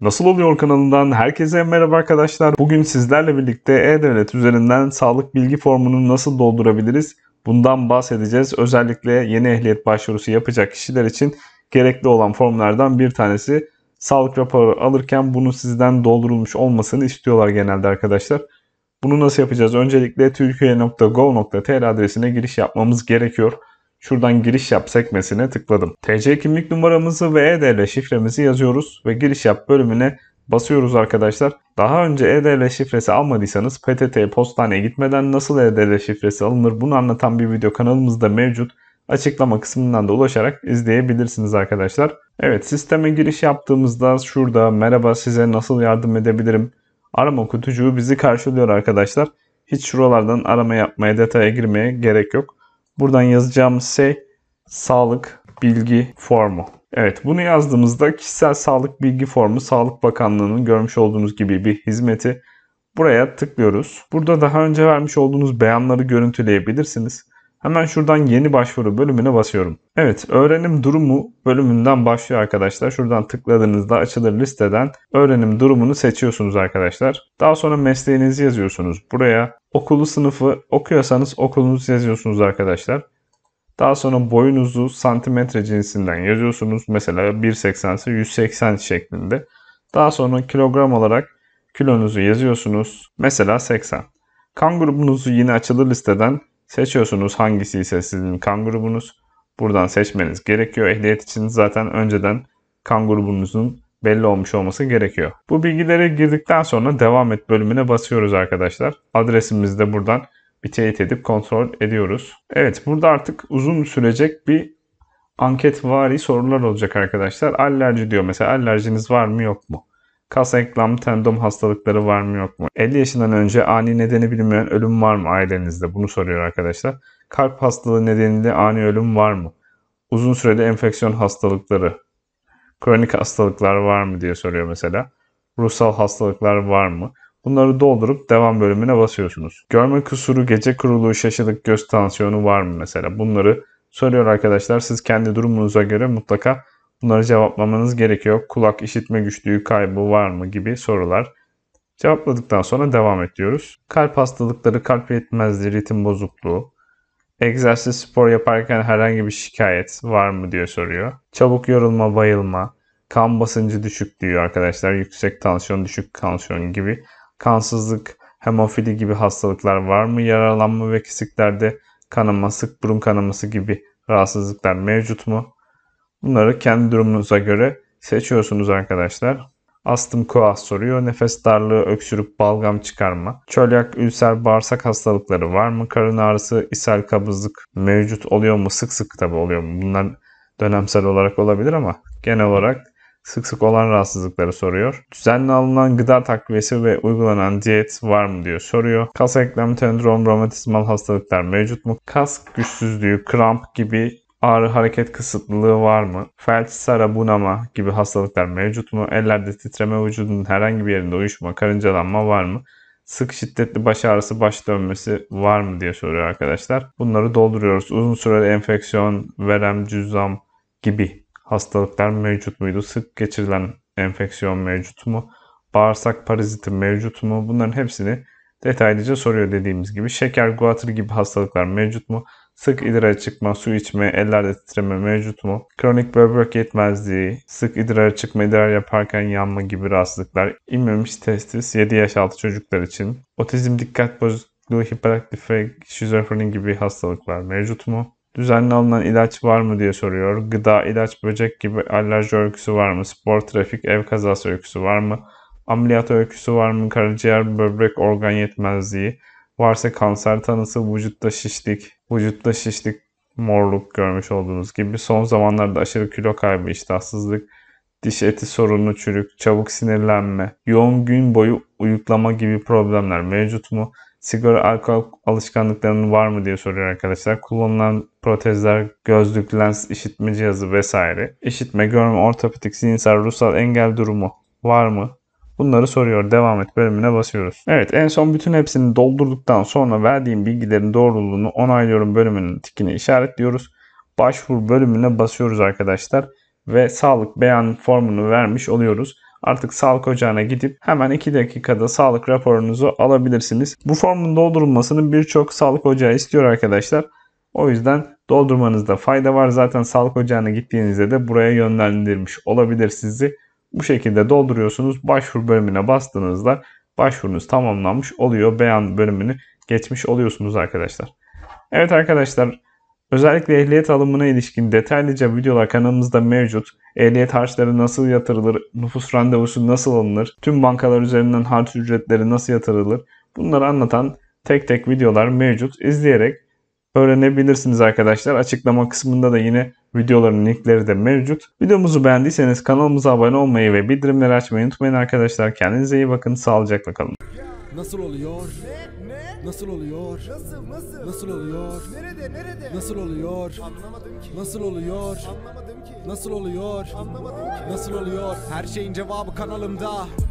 Nasıl Oluyor kanalından herkese merhaba arkadaşlar. Bugün sizlerle birlikte E-Devlet üzerinden sağlık bilgi formunu nasıl doldurabiliriz? Bundan bahsedeceğiz. Özellikle yeni ehliyet başvurusu yapacak kişiler için gerekli olan formlardan bir tanesi. Sağlık raporu alırken bunu sizden doldurulmuş olmasını istiyorlar genelde arkadaşlar. Bunu nasıl yapacağız? Öncelikle türkiye.gov.tr adresine giriş yapmamız gerekiyor. Şuradan giriş yap sekmesine tıkladım. TC kimlik numaramızı ve e-devlet şifremizi yazıyoruz ve giriş yap bölümüne basıyoruz arkadaşlar. Daha önce e-devlet şifresi almadıysanız PTT postaneye gitmeden nasıl e-devlet şifresi alınır bunu anlatan bir video kanalımızda mevcut. Açıklama kısmından da ulaşarak izleyebilirsiniz arkadaşlar. Evet sisteme giriş yaptığımızda şurada merhaba size nasıl yardım edebilirim arama kutucuğu bizi karşılıyor arkadaşlar. Hiç şuralardan arama yapmaya detaya girmeye gerek yok. Buradan yazacağım şey sağlık bilgi formu. Evet bunu yazdığımızda kişisel sağlık bilgi formu Sağlık Bakanlığı'nın görmüş olduğunuz gibi bir hizmeti. Buraya tıklıyoruz. Burada daha önce vermiş olduğunuz beyanları görüntüleyebilirsiniz. Hemen şuradan yeni başvuru bölümüne basıyorum. Evet öğrenim durumu bölümünden başlıyor arkadaşlar. Şuradan tıkladığınızda açılır listeden öğrenim durumunu seçiyorsunuz arkadaşlar. Daha sonra mesleğinizi yazıyorsunuz. Buraya okulu sınıfı okuyorsanız okulunuzu yazıyorsunuz arkadaşlar. Daha sonra boyunuzu santimetre cinsinden yazıyorsunuz. Mesela 1.80 ise 180 şeklinde. Daha sonra kilogram olarak kilonuzu yazıyorsunuz. Mesela 80. Kan grubunuzu yine açılır listeden Seçiyorsunuz hangisi ise sizin kan grubunuz. Buradan seçmeniz gerekiyor. Ehliyet için zaten önceden kan grubunuzun belli olmuş olması gerekiyor. Bu bilgilere girdikten sonra devam et bölümüne basıyoruz arkadaşlar. Adresimizi de buradan bir teyit edip kontrol ediyoruz. Evet burada artık uzun sürecek bir anket vari sorular olacak arkadaşlar. Alerji diyor mesela alerjiniz var mı yok mu? Kas eklem, tendom hastalıkları var mı yok mu? 50 yaşından önce ani nedeni bilinmeyen ölüm var mı ailenizde? Bunu soruyor arkadaşlar. Kalp hastalığı nedeniyle ani ölüm var mı? Uzun süreli enfeksiyon hastalıkları, kronik hastalıklar var mı diye soruyor mesela. Ruhsal hastalıklar var mı? Bunları doldurup devam bölümüne basıyorsunuz. Görme kusuru, gece kuruluğu, şaşılık, göz tansiyonu var mı mesela? Bunları soruyor arkadaşlar. Siz kendi durumunuza göre mutlaka Bunları cevaplamanız gerekiyor. Kulak işitme güçlüğü kaybı var mı gibi sorular. Cevapladıktan sonra devam ediyoruz. Kalp hastalıkları, kalp yetmezliği, ritim bozukluğu, egzersiz spor yaparken herhangi bir şikayet var mı diye soruyor. Çabuk yorulma, bayılma, kan basıncı düşük diyor arkadaşlar. Yüksek tansiyon, düşük tansiyon gibi. Kansızlık, hemofili gibi hastalıklar var mı? Yaralanma ve kesiklerde kanama, sık burun kanaması gibi rahatsızlıklar mevcut mu? Bunları kendi durumunuza göre seçiyorsunuz arkadaşlar. Astım koas soruyor. Nefes darlığı, öksürük, balgam çıkarma. Çölyak, ülser, bağırsak hastalıkları var mı? Karın ağrısı, ishal, kabızlık mevcut oluyor mu? Sık sık tabi oluyor mu? Bunlar dönemsel olarak olabilir ama genel olarak sık sık olan rahatsızlıkları soruyor. Düzenli alınan gıda takviyesi ve uygulanan diyet var mı diyor soruyor. Kas eklem, tendrom, romatizmal hastalıklar mevcut mu? Kas güçsüzlüğü, kramp gibi Ağrı hareket kısıtlılığı var mı? Felç, sara, bunama gibi hastalıklar mevcut mu? Ellerde titreme, vücudun herhangi bir yerinde uyuşma, karıncalanma var mı? Sık şiddetli baş ağrısı, baş dönmesi var mı diye soruyor arkadaşlar. Bunları dolduruyoruz. Uzun süreli enfeksiyon, verem, cüzzam gibi hastalıklar mevcut muydu? Sık geçirilen enfeksiyon mevcut mu? Bağırsak paraziti mevcut mu? Bunların hepsini detaylıca soruyor dediğimiz gibi. Şeker, guatr gibi hastalıklar mevcut mu? Sık idrar çıkma, su içme, ellerde titreme mevcut mu? Kronik böbrek yetmezliği, sık idrar çıkma, idrar yaparken yanma gibi rahatsızlıklar, inmemiş testis 7 yaş altı çocuklar için, otizm dikkat bozukluğu, hiperaktif ve şizofreni gibi hastalıklar mevcut mu? Düzenli alınan ilaç var mı diye soruyor. Gıda, ilaç, böcek gibi alerji öyküsü var mı? Spor, trafik, ev kazası öyküsü var mı? Ameliyat öyküsü var mı? Karaciğer, böbrek, organ yetmezliği, Varsa kanser tanısı, vücutta şişlik, vücutta şişlik, morluk görmüş olduğunuz gibi. Son zamanlarda aşırı kilo kaybı, iştahsızlık, diş eti sorunu, çürük, çabuk sinirlenme, yoğun gün boyu uyuklama gibi problemler mevcut mu? Sigara, alkol alışkanlıklarının var mı diye soruyor arkadaşlar. Kullanılan protezler, gözlük, lens, işitme cihazı vesaire. İşitme, görme, ortopedik, zihinsel, ruhsal engel durumu var mı? Bunları soruyor. Devam et bölümüne basıyoruz. Evet en son bütün hepsini doldurduktan sonra verdiğim bilgilerin doğruluğunu onaylıyorum bölümünün tikini işaretliyoruz. Başvur bölümüne basıyoruz arkadaşlar ve sağlık beyan formunu vermiş oluyoruz. Artık sağlık ocağına gidip hemen 2 dakikada sağlık raporunuzu alabilirsiniz. Bu formun doldurulmasını birçok sağlık ocağı istiyor arkadaşlar. O yüzden doldurmanızda fayda var. Zaten sağlık ocağına gittiğinizde de buraya yönlendirmiş olabilir sizi. Bu şekilde dolduruyorsunuz. Başvuru bölümüne bastığınızda başvurunuz tamamlanmış oluyor. Beyan bölümünü geçmiş oluyorsunuz arkadaşlar. Evet arkadaşlar özellikle ehliyet alımına ilişkin detaylıca videolar kanalımızda mevcut. Ehliyet harçları nasıl yatırılır, nüfus randevusu nasıl alınır, tüm bankalar üzerinden harç ücretleri nasıl yatırılır bunları anlatan tek tek videolar mevcut. İzleyerek öğrenebilirsiniz arkadaşlar. Açıklama kısmında da yine videoların linkleri de mevcut. Videomuzu beğendiyseniz kanalımıza abone olmayı ve bildirimleri açmayı unutmayın arkadaşlar. Kendinize iyi bakın. Sağlıcakla kalın. Nasıl oluyor? Nasıl oluyor? Nasıl nasıl? Nasıl oluyor? Nerede nerede? Nasıl oluyor? Anlamadım ki. Nasıl oluyor? Anlamadım ki. Nasıl oluyor? Anlamadım ki. Nasıl oluyor? Her şeyin cevabı kanalımda.